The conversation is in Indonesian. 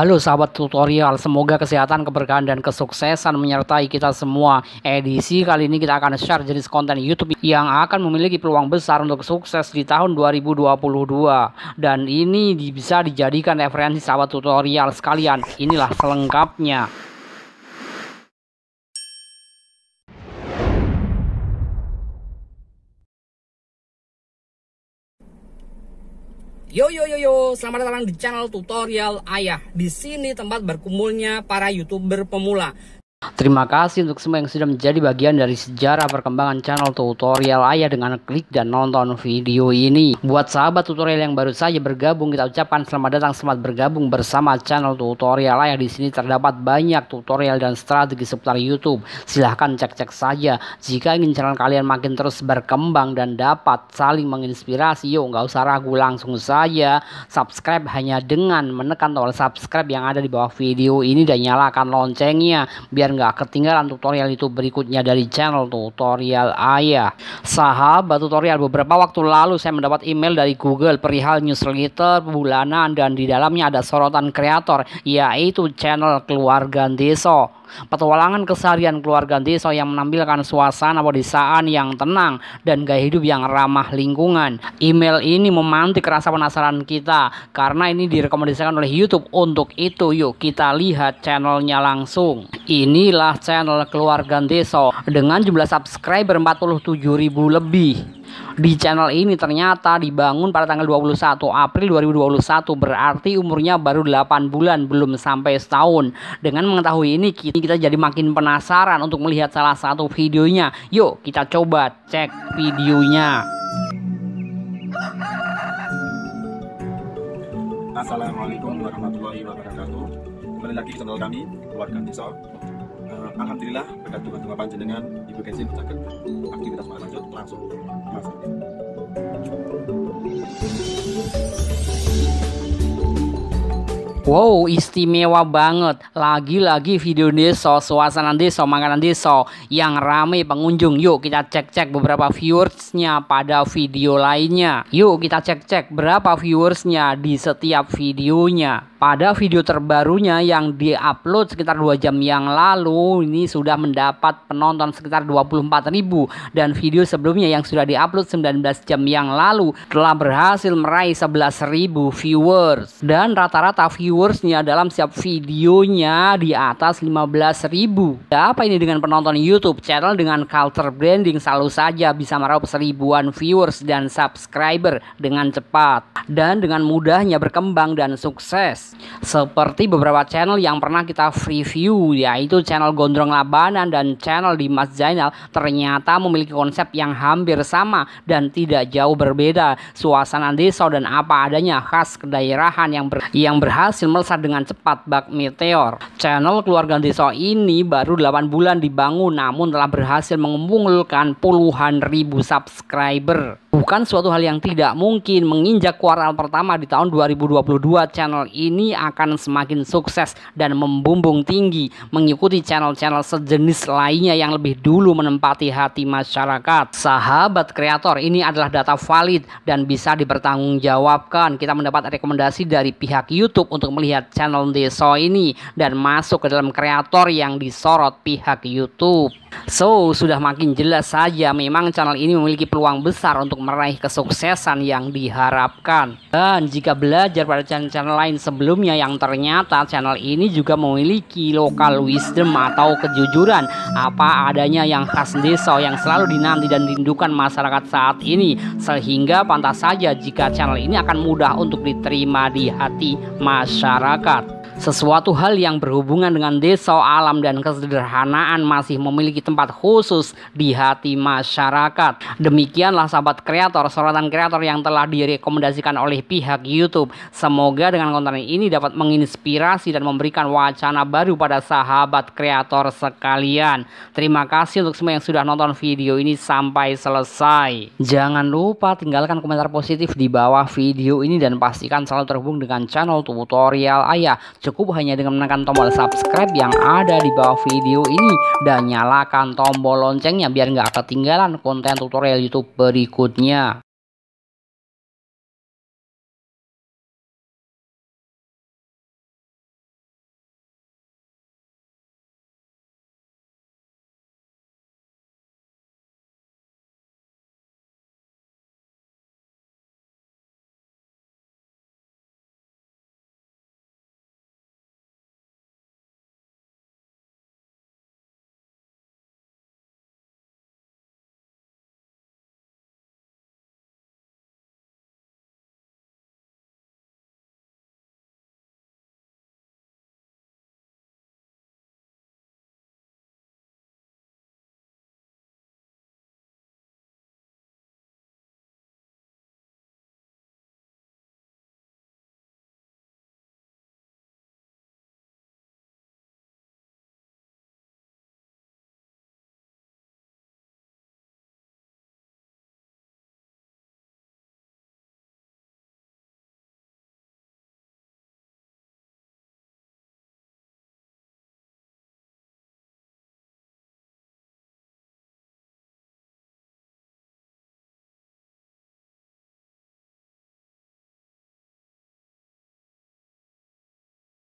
Halo sahabat tutorial, semoga kesehatan, keberkahan, dan kesuksesan menyertai kita semua. Edisi kali ini kita akan share jenis konten YouTube yang akan memiliki peluang besar untuk sukses di tahun 2022. Dan ini bisa dijadikan referensi sahabat tutorial sekalian. Inilah selengkapnya. Yo yo yo yo, selamat datang di channel tutorial Ayah. Di sini tempat berkumpulnya para YouTuber pemula. Terima kasih untuk semua yang sudah menjadi bagian dari sejarah perkembangan channel tutorial ayah dengan klik dan nonton video ini. Buat sahabat tutorial yang baru saja bergabung, kita ucapkan selamat datang, selamat bergabung bersama channel tutorial ayah. Di sini terdapat banyak tutorial dan strategi seputar YouTube. Silahkan cek-cek saja. Jika ingin channel kalian makin terus berkembang dan dapat saling menginspirasi, yuk nggak usah ragu langsung saja subscribe hanya dengan menekan tombol subscribe yang ada di bawah video ini dan nyalakan loncengnya biar biar nggak ketinggalan tutorial itu berikutnya dari channel tutorial ayah. Sahabat tutorial beberapa waktu lalu saya mendapat email dari Google perihal newsletter bulanan dan di dalamnya ada sorotan kreator yaitu channel keluarga Deso. Petualangan keseharian keluarga desa yang menampilkan suasana pedesaan yang tenang dan gaya hidup yang ramah lingkungan. Email ini memantik rasa penasaran kita karena ini direkomendasikan oleh YouTube. Untuk itu yuk kita lihat channelnya langsung. Inilah channel keluarga desa dengan jumlah subscriber 47.000 lebih di channel ini ternyata dibangun pada tanggal 21 April 2021 berarti umurnya baru 8 bulan belum sampai setahun dengan mengetahui ini kita jadi makin penasaran untuk melihat salah satu videonya yuk kita coba cek videonya Assalamualaikum warahmatullahi wabarakatuh kembali lagi di channel kami keluarga Tisor uh, alhamdulillah berkat doa panjenengan Ibu Kenzi aktivitas malam lanjut langsung dimasak. Wow, istimewa banget. Lagi-lagi video desa, suasana desa, makanan desa yang rame pengunjung. Yuk kita cek-cek beberapa viewersnya pada video lainnya. Yuk kita cek-cek berapa viewersnya di setiap videonya. Pada video terbarunya yang diupload sekitar 2 jam yang lalu ini sudah mendapat penonton sekitar 24.000 dan video sebelumnya yang sudah diupload 19 jam yang lalu telah berhasil meraih 11.000 viewers dan rata-rata viewers viewersnya dalam setiap videonya di atas 15 ribu. Ya, apa ini dengan penonton YouTube channel dengan culture branding selalu saja bisa meraup seribuan viewers dan subscriber dengan cepat dan dengan mudahnya berkembang dan sukses. Seperti beberapa channel yang pernah kita review yaitu channel Gondrong Labanan dan channel Dimas Zainal ternyata memiliki konsep yang hampir sama dan tidak jauh berbeda. Suasana desa dan apa adanya khas kedaerahan yang ber yang berhasil melesat dengan cepat bak meteor. Channel keluarga Deso ini baru 8 bulan dibangun namun telah berhasil mengumpulkan puluhan ribu subscriber. Bukan suatu hal yang tidak mungkin menginjak kuartal pertama di tahun 2022 channel ini akan semakin sukses dan membumbung tinggi mengikuti channel-channel sejenis lainnya yang lebih dulu menempati hati masyarakat. Sahabat kreator ini adalah data valid dan bisa dipertanggungjawabkan. Kita mendapat rekomendasi dari pihak YouTube untuk melihat channel Deso ini dan masuk ke dalam kreator yang disorot pihak YouTube. So, sudah makin jelas saja memang channel ini memiliki peluang besar untuk untuk meraih kesuksesan yang diharapkan. Dan jika belajar pada channel-channel lain sebelumnya yang ternyata channel ini juga memiliki lokal wisdom atau kejujuran apa adanya yang khas desa yang selalu dinanti dan rindukan masyarakat saat ini sehingga pantas saja jika channel ini akan mudah untuk diterima di hati masyarakat. Sesuatu hal yang berhubungan dengan desa, alam, dan kesederhanaan masih memiliki tempat khusus di hati masyarakat. Demikianlah sahabat kreator, sorotan kreator yang telah direkomendasikan oleh pihak YouTube. Semoga dengan konten ini dapat menginspirasi dan memberikan wacana baru pada sahabat kreator sekalian. Terima kasih untuk semua yang sudah nonton video ini sampai selesai. Jangan lupa tinggalkan komentar positif di bawah video ini dan pastikan selalu terhubung dengan channel tutorial ayah. Cukup hanya dengan menekan tombol subscribe yang ada di bawah video ini dan nyalakan tombol loncengnya biar nggak ketinggalan konten tutorial YouTube berikutnya.